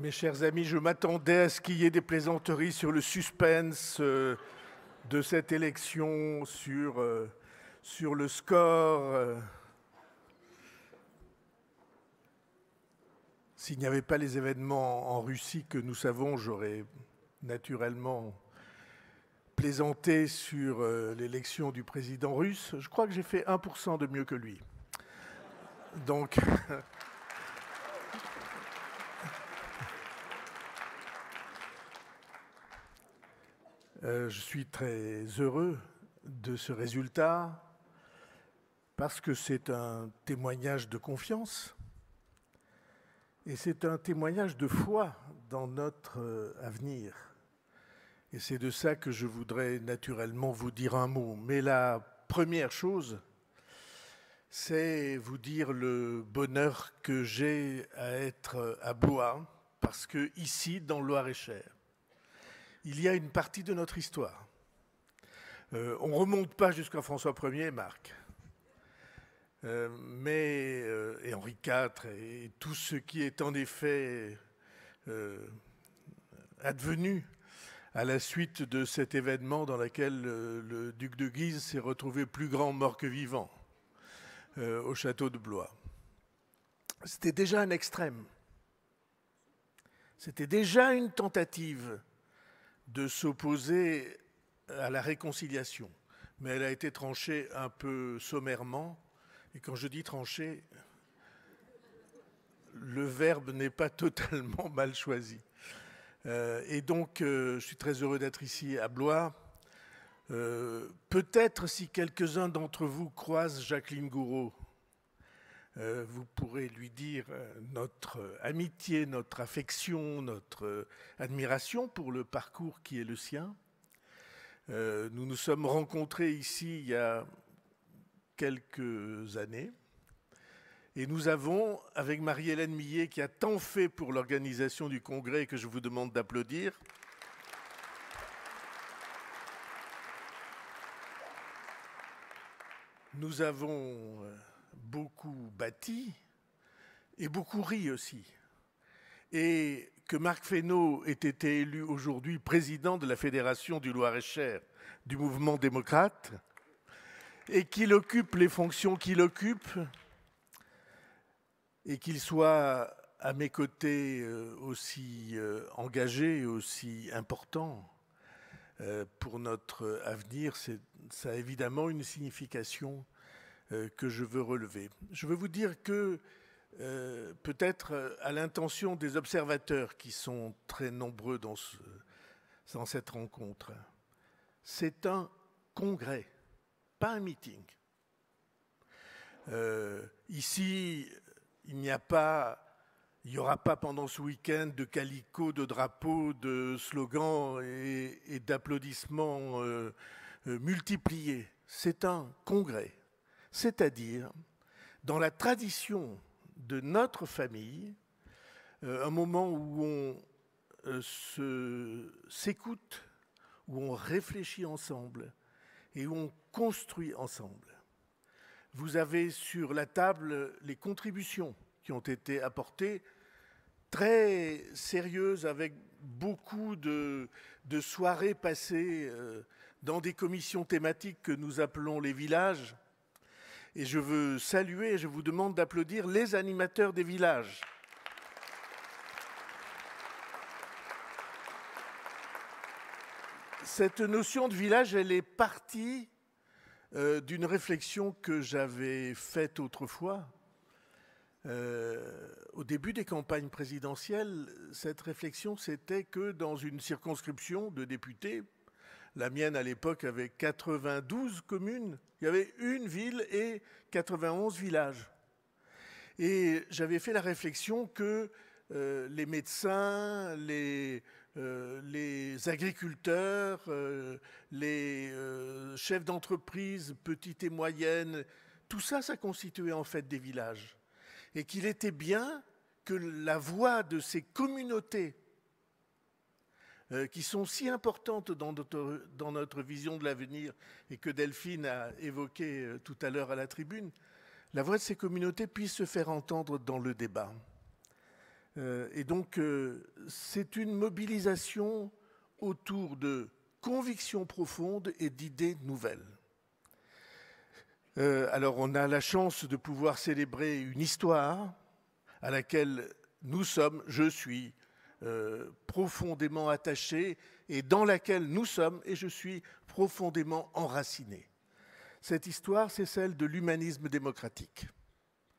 Mes chers amis, je m'attendais à ce qu'il y ait des plaisanteries sur le suspense euh, de cette élection, sur, euh, sur le score. Euh. S'il n'y avait pas les événements en Russie que nous savons, j'aurais naturellement plaisanté sur l'élection du président russe. Je crois que j'ai fait 1% de mieux que lui. Donc. Euh, je suis très heureux de ce résultat parce que c'est un témoignage de confiance et c'est un témoignage de foi dans notre euh, avenir. Et c'est de ça que je voudrais naturellement vous dire un mot. Mais la première chose, c'est vous dire le bonheur que j'ai à être à Blois, parce que ici, dans loir et cher il y a une partie de notre histoire. Euh, on ne remonte pas jusqu'à François Ier et Marc. Euh, mais, euh, et Henri IV, et tout ce qui est en effet advenu à la suite de cet événement dans lequel le duc de Guise s'est retrouvé plus grand mort que vivant au château de Blois. C'était déjà un extrême. C'était déjà une tentative de s'opposer à la réconciliation, mais elle a été tranchée un peu sommairement. Et quand je dis tranchée, le verbe n'est pas totalement mal choisi. Euh, et donc, euh, je suis très heureux d'être ici à Blois. Euh, peut-être si quelques-uns d'entre vous croisent Jacqueline Gouraud euh, vous pourrez lui dire euh, notre euh, amitié, notre affection, notre admiration pour le parcours qui est le sien. Nous nous sommes rencontrés ici il y a quelques années. Et nous avons, avec Marie-Hélène Millet, qui a tant fait pour l'organisation du congrès que je vous demande d'applaudir, nous avons beaucoup bâti et beaucoup ri aussi. Et que Marc Fesneau ait été élu aujourd'hui président de la Fédération du Loir-et-Cher, du mouvement démocrate, et qu'il occupe les fonctions qu'il occupe, et qu'il soit à mes côtés euh, aussi euh, engagé, aussi important euh, pour notre avenir, ça a évidemment une signification euh, que je veux relever. Je veux vous dire que euh, peut-être euh, à l'intention des observateurs qui sont très nombreux dans, ce, dans cette rencontre, c'est un congrès, pas un meeting. ici, il n'y a pas, il aura pas pendant ce week-end de calicots, de drapeaux, de slogans et, d'applaudissements multipliés. C'est un congrès c'est-à-dire, dans la tradition de notre famille, euh, un moment où on euh, s'écoute, où on réfléchit ensemble et où on construit ensemble. Vous avez sur la table les contributions qui ont été apportées, très sérieuses, avec beaucoup de, soirées passées euh, dans des commissions thématiques que nous appelons les villages, et je veux saluer, je vous demande d'applaudir les animateurs des villages. Cette notion de village, elle est partie euh, d'une réflexion que j'avais faite autrefois. Euh, au début des campagnes présidentielles, cette réflexion, c'était que dans une circonscription de députés, la mienne, à l'époque, avait 92 communes. Il y avait une ville et 91 villages. Et j'avais fait la réflexion que euh, les médecins, les, euh, agriculteurs, euh, les chefs d'entreprise petites et moyennes, tout ça, ça constituait en fait des villages. Et qu'il était bien que la voix de ces communautés euh, qui sont si importantes dans notre, vision de l'avenir et que Delphine a évoqué euh, tout à l'heure à la tribune, la voix de ces communautés puisse se faire entendre dans le débat. Euh, et donc, c'est une mobilisation autour de convictions profondes et d'idées nouvelles. alors, on a la chance de pouvoir célébrer une histoire à laquelle nous sommes, je suis, euh, profondément attachée et dans laquelle nous sommes, et je suis profondément enraciné. Cette histoire, c'est celle de l'humanisme démocratique,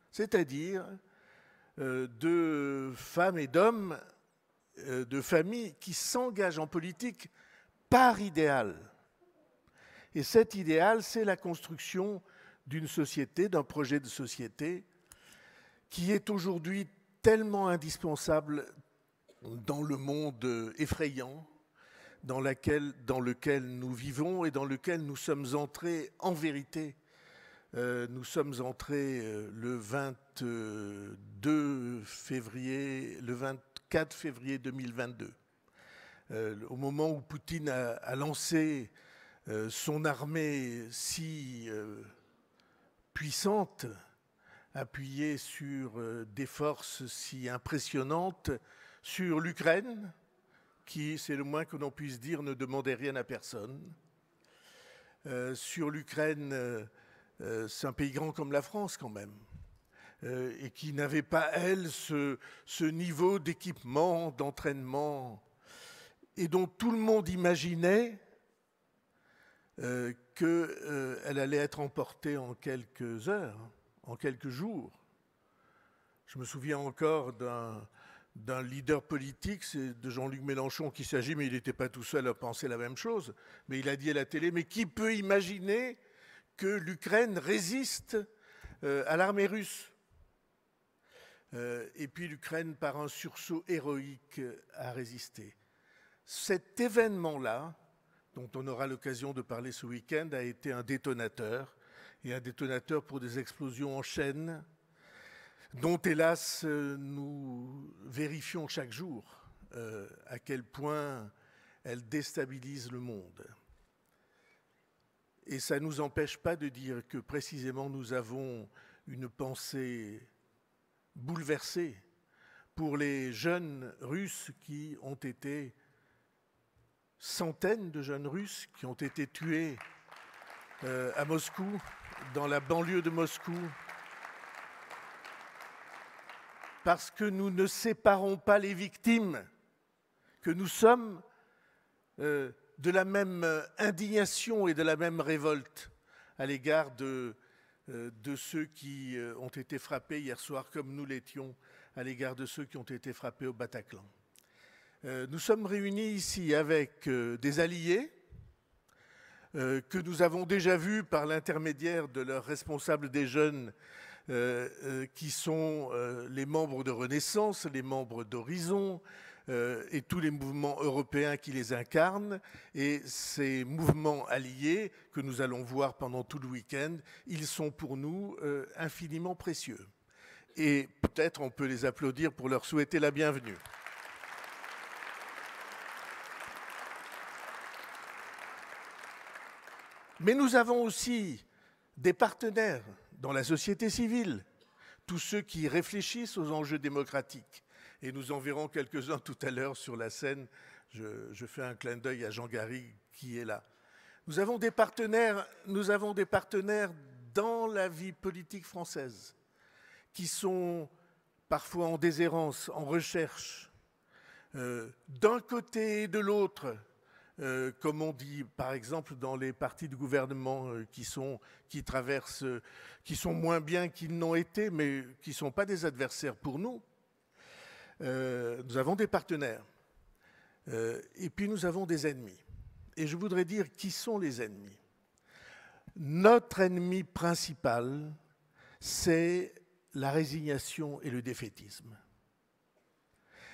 c'est-à-dire euh, de femmes et d'hommes, euh, de familles qui s'engagent en politique par idéal. Et cet idéal, c'est la construction d'une société, d'un projet de société qui est aujourd'hui tellement indispensable dans le monde effrayant dans, lequel nous vivons et dans lequel nous sommes entrés en vérité. Euh, nous sommes entrés euh, le 22 février, le 24 février 2022, euh, au moment où Poutine a, lancé son armée si puissante, appuyée sur des forces si impressionnantes, sur l'Ukraine, qui, c'est le moins que l'on puisse dire, ne demandait rien à personne. Euh, sur l'Ukraine, euh, euh, c'est un pays grand comme la France quand même, et qui n'avait pas, elle, ce niveau d'équipement, d'entraînement, et dont tout le monde imaginait qu'elle allait être emportée en quelques heures, en quelques jours. Je me souviens encore d'un d'un leader politique, c'est de Jean-Luc Mélenchon qu'il s'agit, mais il n'était pas tout seul à penser la même chose. Mais il a dit à la télé, mais qui peut imaginer que l'Ukraine résiste euh, à l'armée russe euh, Et puis l'Ukraine, par un sursaut héroïque, euh, a résisté. Cet événement-là, dont on aura l'occasion de parler ce week-end, a été un détonateur, et un détonateur pour des explosions en chaîne, dont hélas euh, nous vérifions chaque jour euh, à quel point elle déstabilise le monde. Et ça ne nous empêche pas de dire que précisément nous avons une pensée bouleversée pour les jeunes Russes qui ont été, centaines de jeunes Russes qui ont été tués euh, à Moscou, dans la banlieue de Moscou, parce que nous ne séparons pas les victimes, que nous sommes euh, de la même euh, indignation et de la même révolte à l'égard de, euh, ceux qui ont été frappés hier soir, comme nous l'étions à l'égard de ceux qui ont été frappés au Bataclan. nous sommes réunis ici avec des alliés que nous avons déjà vus par l'intermédiaire de leurs responsables des jeunes euh, euh, qui sont euh, les membres de Renaissance, les membres d'Horizon, et tous les mouvements européens qui les incarnent. Et ces mouvements alliés que nous allons voir pendant tout le week-end, ils sont pour nous infiniment précieux. Et peut-être on peut les applaudir pour leur souhaiter la bienvenue. Mais nous avons aussi des partenaires dans la société civile, tous ceux qui réfléchissent aux enjeux démocratiques. Et nous en verrons quelques-uns tout à l'heure sur la scène. Je, fais un clin d'œil à Jean Garry qui est là. Nous avons des partenaires, nous avons des partenaires dans la vie politique française qui sont parfois en déshérence, en recherche, euh, d'un côté et de l'autre, euh, comme on dit par exemple dans les partis de gouvernement euh, qui sont qui traversent, euh, qui sont moins bien qu'ils n'ont été, mais qui ne sont pas des adversaires pour nous. nous avons des partenaires et puis nous avons des ennemis. Et je voudrais dire qui sont les ennemis. Notre ennemi principal, c'est la résignation et le défaitisme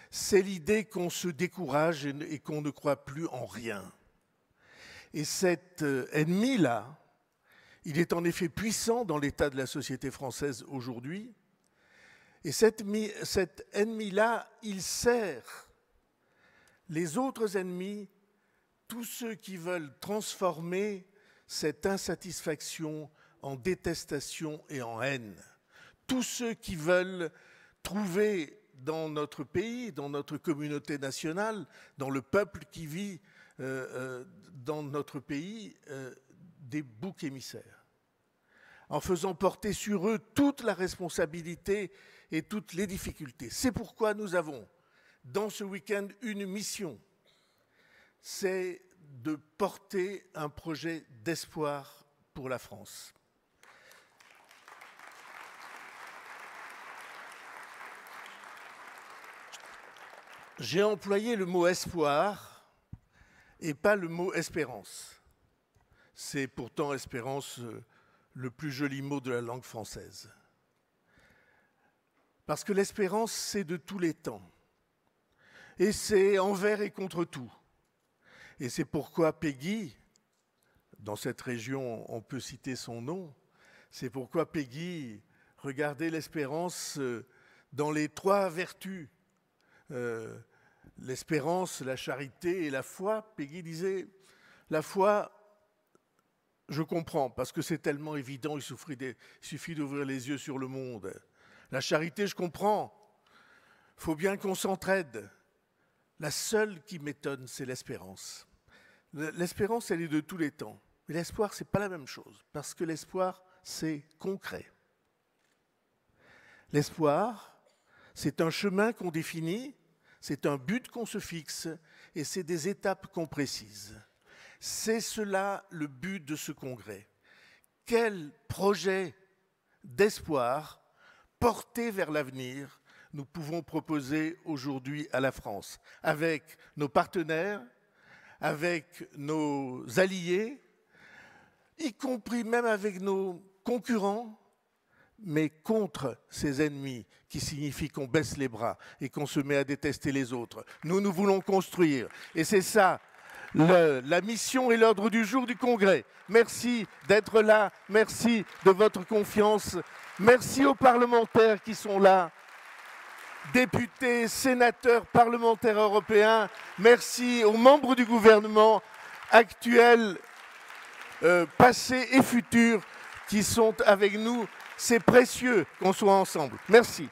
c'est l'idée qu'on se décourage et qu'on ne croit plus en rien. Et cet euh, ennemi-là, il est en effet puissant dans l'état de la société française aujourd'hui. Et cet ennemi-là, il sert les autres ennemis, tous ceux qui veulent transformer cette insatisfaction en détestation et en haine. Tous ceux qui veulent trouver dans notre pays, dans notre communauté nationale, dans le peuple qui vit euh, euh, dans notre pays, euh, des boucs émissaires, en faisant porter sur eux toute la responsabilité et toutes les difficultés. C'est pourquoi nous avons, dans ce week-end, une mission, c'est de porter un projet d'espoir pour la France. J'ai employé le mot espoir et pas le mot espérance. C'est pourtant espérance euh, le plus joli mot de la langue française. Parce que l'espérance, c'est de tous les temps. Et c'est envers et contre tout. Et c'est pourquoi Peggy, dans cette région, on peut citer son nom, c'est pourquoi Peggy regardait l'espérance euh, dans les trois vertus euh, l'espérance, la charité et la foi, Peggy disait, la foi, je comprends, parce que c'est tellement évident, il suffit d'ouvrir les yeux sur le monde. La charité, je comprends. Il faut bien qu'on s'entraide. La seule qui m'étonne, c'est l'espérance. L'espérance, elle est de tous les temps. Mais l'espoir, ce n'est pas la même chose, parce que l'espoir, c'est concret. L'espoir, c'est un chemin qu'on définit, c'est un but qu'on se fixe et c'est des étapes qu'on précise. C'est cela le but de ce congrès. Quel projet d'espoir porté vers l'avenir nous pouvons proposer aujourd'hui à la France, avec nos partenaires, avec nos alliés, y compris même avec nos concurrents, mais contre ces ennemis, qui signifie qu'on baisse les bras et qu'on se met à détester les autres. Nous, nous voulons construire. Et c'est ça la mission et l'ordre du jour du Congrès. Merci d'être là, merci de votre confiance, merci aux parlementaires qui sont là, députés, sénateurs, parlementaires européens, merci aux membres du gouvernement actuel, passés euh, passé et futur qui sont avec nous c'est précieux qu'on soit ensemble. Merci.